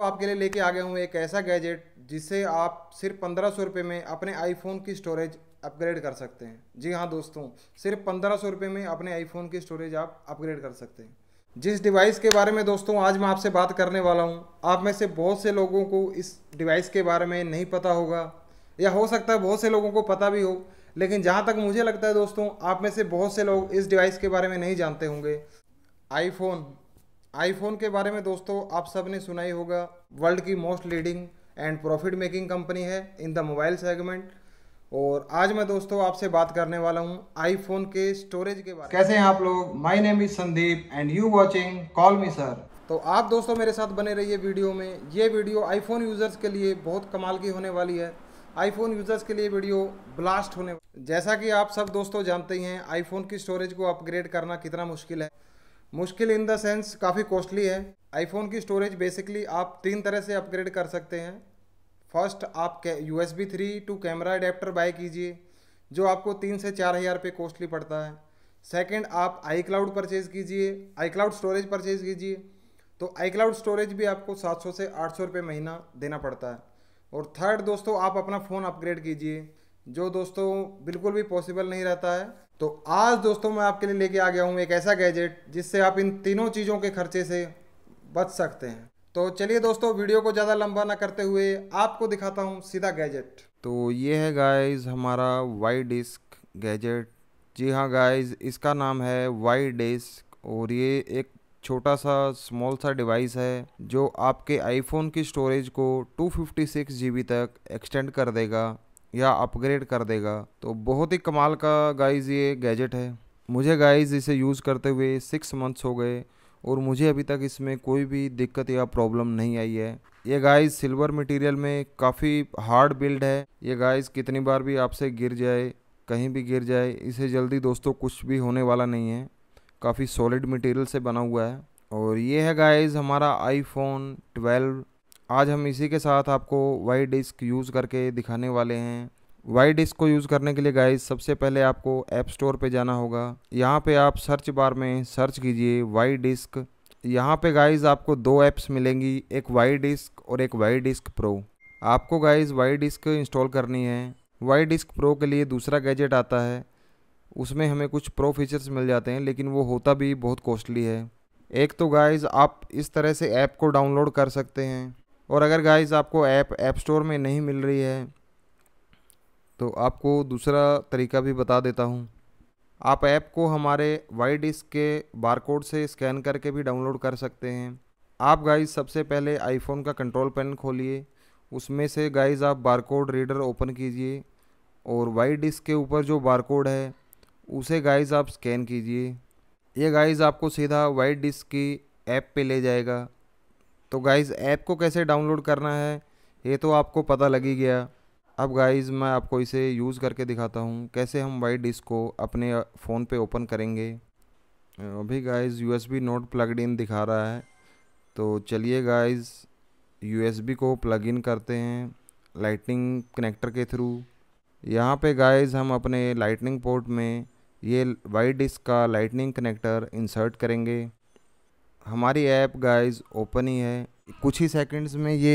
तो आपके लिए लेके आ गया हूँ एक ऐसा गैजेट जिसे आप सिर्फ पंद्रह सौ रुपये में अपने आईफोन की स्टोरेज अपग्रेड कर सकते हैं जी हाँ दोस्तों सिर्फ पंद्रह सौ रुपये में अपने आईफोन की स्टोरेज आप अपग्रेड कर सकते हैं जिस डिवाइस के बारे में दोस्तों आज मैं आपसे बात करने वाला हूँ आप में से बहुत से लोगों को इस डिवाइस के बारे में नहीं पता होगा या हो सकता है बहुत से लोगों को पता भी हो लेकिन जहाँ तक मुझे लगता है दोस्तों आप में से बहुत से लोग इस डिवाइस के बारे में नहीं जानते होंगे आईफोन आईफोन के बारे में दोस्तों आप सब ने सुना ही होगा वर्ल्ड की most leading and profit making company है इन द मोबाइल सेगमेंट और आज मैं दोस्तों आपसे बात करने वाला हूं आईफोन के स्टोरेज के बारे में कैसे हैं आप लोग my name is Sandeep and you watching call me sir तो आप दोस्तों मेरे साथ बने रहिए वीडियो में ये वीडियो आईफोन यूज़र्स के लिए बहुत कमाल की होने वाली है आईफोन यूज़र्स के लिए वीडियो ब्लास्ट होने जैसा कि आप सब दोस्तों जानते ही हैं आईफोन की स्टोरेज को अपग्रेड करना कितना मुश्किल है मुश्किल इन द सेंस काफ़ी कॉस्टली है आईफोन की स्टोरेज बेसिकली आप तीन तरह से अपग्रेड कर सकते हैं फर्स्ट आप U S B three two camera adapter buy कीजिए जो आपको तीन से चार हज़ार रुपये कॉस्टली पड़ता है सेकंड आप आई क्लाउड परचेज़ कीजिए आई क्लाउड स्टोरेज परचेज़ कीजिए तो आई क्लाउड स्टोरेज भी आपको सात सौ से आठ सौ रुपये महीना देना पड़ता है और थर्ड दोस्तों आप अपना फ़ोन अपग्रेड कीजिए जो दोस्तों बिल्कुल भी पॉसिबल नहीं रहता है तो आज दोस्तों मैं आपके लिए लेके आ गया हूँ एक ऐसा गैजेट जिससे आप इन तीनों चीज़ों के खर्चे से बच सकते हैं तो चलिए दोस्तों वीडियो को ज़्यादा लंबा ना करते हुए आपको दिखाता हूँ सीधा गैजेट तो ये है गाइज हमारा वाई डिस्क गैजेट जी हाँ गाइज इसका नाम है वाई डिस्क और ये एक छोटा सा स्मॉल सा डिवाइस है जो आपके आईफोन की स्टोरेज को 256 जीबी तक एक्सटेंड कर देगा या अपग्रेड कर देगा तो बहुत ही कमाल का गाइज़ ये गैजेट है मुझे गाइज़ इसे यूज़ करते हुए सिक्स मंथ्स हो गए और मुझे अभी तक इसमें कोई भी दिक्कत या प्रॉब्लम नहीं आई है ये गाइस सिल्वर मटेरियल में काफ़ी हार्ड बिल्ड है ये गाइस कितनी बार भी आपसे गिर जाए कहीं भी गिर जाए इसे जल्दी दोस्तों कुछ भी होने वाला नहीं है काफ़ी सॉलिड मटेरियल से बना हुआ है और ये है गाइस हमारा आईफोन आज हम इसी के साथ आपको वाई डिस्क यूज़ करके दिखाने वाले हैं वाई डिस्क को यूज़ करने के लिए गाइस सबसे पहले आपको ऐप स्टोर पे जाना होगा यहाँ पे आप सर्च बार में सर्च कीजिए वाई डिस्क यहाँ पे गाइस आपको दो ऐप्स मिलेंगी एक वाई डिस्क और एक वाई डिस्क प्रो आपको गाइस वाई डिस्क इंस्टॉल करनी है वाई डिस्क प्रो के लिए दूसरा गैजेट आता है उसमें हमें कुछ प्रो फीचर्स मिल जाते हैं लेकिन वो होता भी बहुत कॉस्टली है एक तो गाइज आप इस तरह से ऐप को डाउनलोड कर सकते हैं और अगर गाइस आपको ऐप ऐप स्टोर में नहीं मिल रही है तो आपको दूसरा तरीका भी बता देता हूँ आप ऐप को हमारे वाई डिस्क के बारकोड से स्कैन करके भी डाउनलोड कर सकते हैं आप गाइस सबसे पहले आईफोन का कंट्रोल पेन खोलिए उसमें से गाइस आप बारकोड रीडर ओपन कीजिए और वाई डिस्क के ऊपर जो बारकोड है उसे गाइस आप स्कैन कीजिए ये गाइस आपको सीधा वाई डिस्क की ऐप पे ले जाएगा तो गाइज़ ऐप को कैसे डाउनलोड करना है ये तो आपको पता लग ही गया अब गाइज़ मैं आपको इसे यूज़ करके दिखाता हूँ कैसे हम वाइट डिस्क को अपने फ़ोन पे ओपन करेंगे अभी guys B not plugged in दिखा रहा है तो चलिए गाइज़ बी को प्लग इन करते हैं लाइटनिंग कनेक्टर के थ्रू यहाँ पे गाइज़ हम अपने लाइटनिंग पोर्ट में ये वाइट डिस्क का लाइटनिंग कनेक्टर इंसर्ट करेंगे हमारी ऐप गाइस ओपन ही है कुछ ही सेकंड्स में ये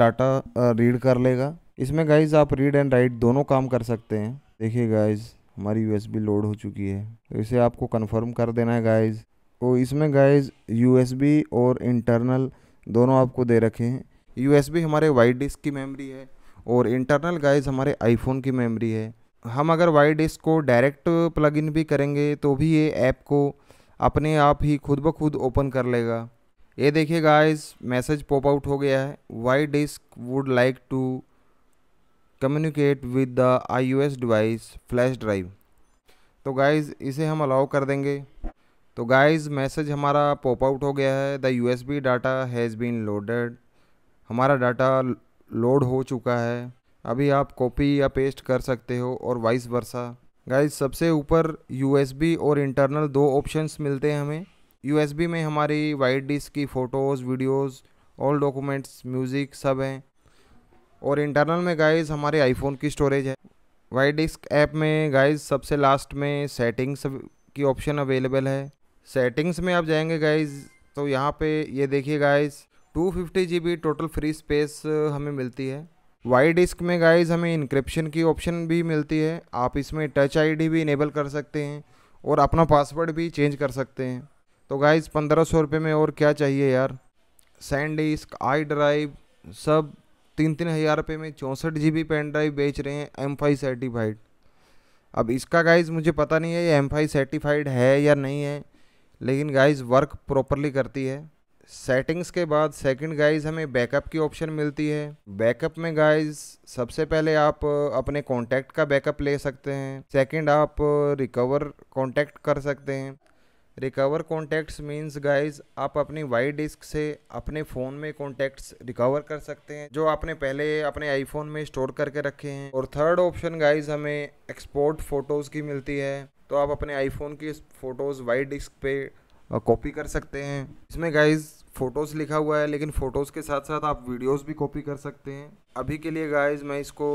डाटा रीड कर लेगा इसमें गाइज आप रीड एंड राइट दोनों काम कर सकते हैं देखिए गाइज हमारी यूएसबी लोड हो चुकी है तो इसे आपको कंफर्म कर देना है गाइज तो इसमें गाइज यूएसबी और इंटरनल दोनों आपको दे रखे हैं यू हमारे वाइट डिस्क की मेमरी है और इंटरनल गाइज हमारे आईफोन की मेमरी है हम अगर वाइट डिस्क को डायरेक्ट प्लग इन भी करेंगे तो भी ये ऐप को अपने आप ही खुद ब खुद ओपन कर लेगा ये देखिए गाइस मैसेज पॉप आउट हो गया है Y disk would like to communicate with the I device flash drive तो गाइज़ इसे हम अलाउ कर देंगे तो गाइज़ मैसेज हमारा पॉप आउट हो गया है the U S B data has been loaded हमारा डाटा लोड हो चुका है अभी आप कॉपी या पेस्ट कर सकते हो और वाइस वर्सा गाइस सबसे ऊपर यूएसबी और इंटरनल दो ऑप्शंस मिलते हैं हमें यूएसबी में हमारी वाइट डिस्क की photos videos all documents music सब हैं और इंटरनल में गाइस हमारे आईफोन की स्टोरेज है वाइट डिस्क ऐप में गाइस सबसे लास्ट में सेटिंग्स की ऑप्शन अवेलेबल है सेटिंग्स में आप जाएंगे गाइज तो यहाँ पे ये देखिए guys two GB total free space हमें मिलती है वाई डिस्क में गाइज हमें इंक्रिप्शन की ऑप्शन भी मिलती है आप इसमें टच आईडी भी इनेबल कर सकते हैं और अपना पासवर्ड भी चेंज कर सकते हैं तो गाइज पंद्रह सौ रुपये में और क्या चाहिए यार सैंड डिस्क आई ड्राइव सब तीन तीन हज़ार रुपये में चौंसठ जी बी पेन ड्राइव बेच रहे हैं एम फाइव सर्टिफाइड अब इसका गाइज मुझे पता नहीं है ये एम फाइव सर्टिफाइड है या नहीं है लेकिन गाइज वर्क प्रॉपरली करती है सेटिंग्स के बाद सेकंड गाइस हमें बैकअप की ऑप्शन मिलती है बैकअप में गाइस सबसे पहले आप अपने कॉन्टैक्ट का बैकअप ले सकते हैं सेकंड आप रिकवर कॉन्टैक्ट कर सकते हैं रिकवर कॉन्टैक्ट्स मींस गाइस आप अपनी वाई डिस्क से अपने फ़ोन में कॉन्टैक्ट्स रिकवर कर सकते हैं जो आपने पहले अपने आईफोन में स्टोर करके रखे हैं और थर्ड ऑप्शन गाइस हमें एक्सपोर्ट फ़ोटोज़ की मिलती है तो आप अपने आईफोन की फ़ोटोज़ वाई डिस्क पे कॉपी कर सकते हैं इसमें गाइस फ़ोटोज़ लिखा हुआ है लेकिन फ़ोटोज़ के साथ साथ आप वीडियोज़ भी कॉपी कर सकते हैं अभी के लिए गाइज मैं इसको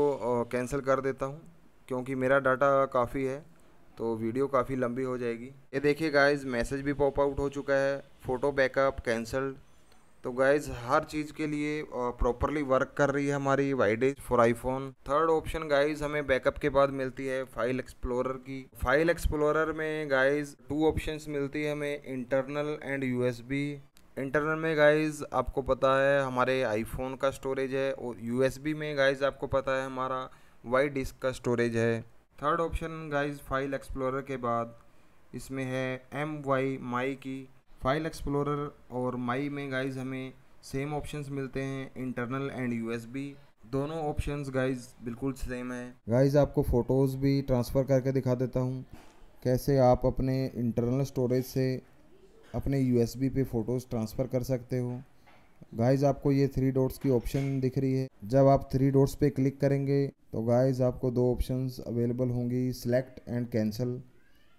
कैंसिल कर देता हूँ क्योंकि मेरा डाटा काफ़ी है तो वीडियो काफ़ी लंबी हो जाएगी ये देखिए गाइज मैसेज भी पॉप आउट हो चुका है फ़ोटो बैकअप कैंसल्ड तो गाइज हर चीज़ के लिए प्रॉपरली वर्क कर रही है हमारी Y disk for iPhone third option guys हमें बैकअप के बाद मिलती है फाइल एक्सप्लोरर की फाइल एक्सप्लोरर में गाइज टू ऑप्शंस मिलती है हमें इंटरनल एंड यूएसबी इंटरनल में गाइज आपको पता है हमारे आईफोन का स्टोरेज है और यूएसबी में गाइज आपको पता है हमारा वाई डिस्क का स्टोरेज है third option guys file explorer के बाद इसमें है एम वाई माई की फाइल एक्सप्लोरर और माई में गाइज हमें सेम ऑप्शंस मिलते हैं इंटरनल एंड यू दोनों ऑप्शंस गाइज बिल्कुल सेम है गाइज आपको फ़ोटोज़ भी ट्रांसफ़र करके दिखा देता हूँ कैसे आप अपने इंटरनल स्टोरेज से अपने यू पे फ़ोटोज़ ट्रांसफ़र कर सकते हो गाइज आपको ये थ्री डॉट्स की ऑप्शन दिख रही है जब आप थ्री डॉट्स पे क्लिक करेंगे तो गाइज आपको दो ऑप्शंस अवेलेबल होंगी सिलेक्ट एंड कैंसिल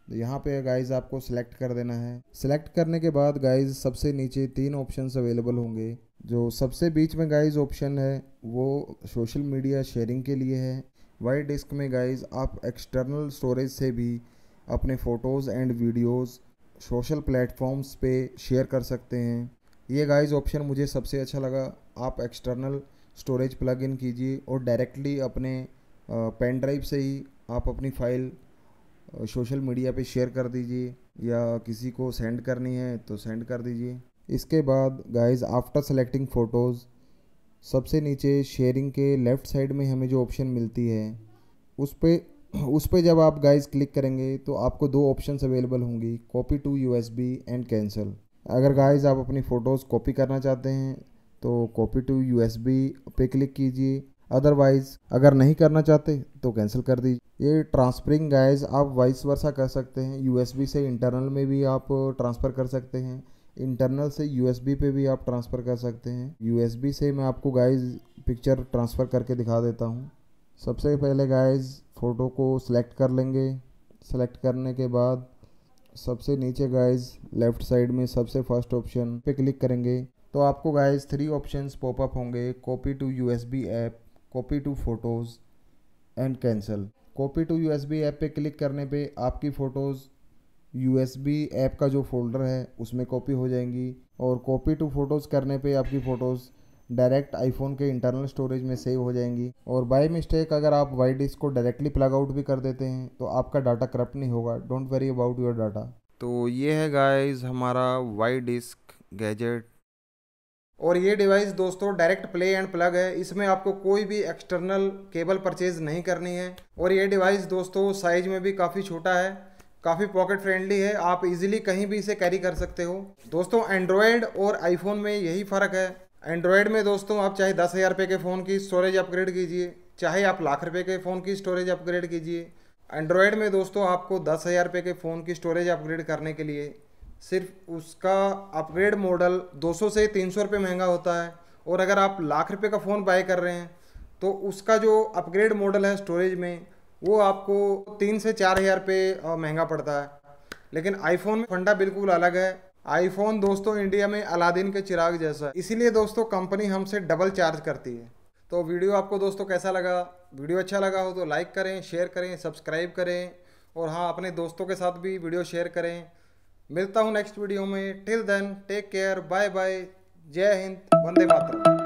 तो यहाँ पे गाइज आपको सेलेक्ट कर देना है सिलेक्ट करने के बाद गाइज सबसे नीचे तीन ऑप्शंस अवेलेबल होंगे जो सबसे बीच में गाइज ऑप्शन है वो सोशल मीडिया शेयरिंग के लिए है वाइट डिस्क में गाइज आप एक्सटर्नल स्टोरेज से भी अपने photos and videos social platforms पे शेयर कर सकते हैं ये गाइस ऑप्शन मुझे सबसे अच्छा लगा आप एक्सटर्नल स्टोरेज प्लग इन कीजिए और डायरेक्टली अपने पेन ड्राइव से ही आप अपनी फाइल सोशल मीडिया पे शेयर कर दीजिए या किसी को सेंड करनी है तो सेंड कर दीजिए इसके बाद गाइस आफ्टर सेलेक्टिंग फ़ोटोज़ सबसे नीचे शेयरिंग के लेफ़्ट साइड में हमें जो ऑप्शन मिलती है उस पर उस पर जब आप गाइस क्लिक करेंगे तो आपको दो ऑप्शन अवेलेबल होंगी copy to you and cancel अगर गाइस आप अपनी फ़ोटोज़ कॉपी करना चाहते हैं तो कॉपी टू यू पे क्लिक कीजिए अदरवाइज़ अगर नहीं करना चाहते तो कैंसिल कर दीजिए ये ट्रांसफरिंग गाइस आप वाइस वर्षा कर सकते हैं यू से इंटरनल में भी आप ट्रांसफ़र कर सकते हैं इंटरनल से यू पे भी आप ट्रांसफ़र कर सकते हैं यू से मैं आपको गाइज़ पिक्चर ट्रांसफ़र करके दिखा देता हूँ सबसे पहले गाइस फ़ोटो को सिलेक्ट कर लेंगे सेलेक्ट करने के बाद सबसे नीचे गाइस लेफ़्ट साइड में सबसे फर्स्ट ऑप्शन पे क्लिक करेंगे तो आपको गाइस थ्री ऑप्शंस पॉपअप होंगे copy to USB app copy to photos and cancel copy to USB app पे क्लिक करने पे आपकी फ़ोटोज़ यूएसबी ऐप का जो फोल्डर है उसमें कॉपी हो जाएंगी और कॉपी टू फ़ोटोज़ करने पे आपकी फ़ोटोज़ डायरेक्ट आईफोन के इंटरनल स्टोरेज में सेव हो जाएंगी और बाय मिस्टेक अगर आप वाइट डिस्क को डायरेक्टली प्लग आउट भी कर देते हैं तो आपका डाटा करप्ट नहीं होगा don't worry about your data तो ये है गाइज हमारा वाई डिस्क गैजेट और ये डिवाइस दोस्तों डायरेक्ट प्ले एंड प्लग है इसमें आपको कोई भी एक्सटर्नल केबल परचेज नहीं करनी है और ये डिवाइस दोस्तों साइज में भी काफ़ी छोटा है काफ़ी पॉकेट फ्रेंडली है आप इजीली कहीं भी इसे कैरी कर सकते हो दोस्तों एंड्रॉयड और आईफोन में यही फ़र्क है एंड्रॉयड में दोस्तों आप चाहे दस हज़ार रुपये के फ़ोन की स्टोरेज अपग्रेड कीजिए चाहे आप लाख रुपये के फ़ोन की स्टोरेज अपग्रेड कीजिए एंड्रॉयड में दोस्तों आपको दस हज़ार रुपये के फ़ोन की स्टोरेज अपग्रेड करने के लिए सिर्फ उसका अपग्रेड मॉडल 200 से 300 रुपये महंगा होता है और अगर आप लाख रुपये का फ़ोन बाय कर रहे हैं तो उसका जो अपग्रेड मॉडल है स्टोरेज में वो आपको तीन से चार हज़ार रुपये महंगा पड़ता है लेकिन आईफोन में फंडा बिल्कुल अलग है आईफोन दोस्तों इंडिया में अलादीन के चिराग जैसा इसीलिए दोस्तों कंपनी हमसे डबल चार्ज करती है तो वीडियो आपको दोस्तों कैसा लगा वीडियो अच्छा लगा हो तो लाइक करें शेयर करें सब्सक्राइब करें और हाँ अपने दोस्तों के साथ भी वीडियो शेयर करें मिलता हूँ नेक्स्ट वीडियो में till then take care bye bye जय हिंद वंदे मातरम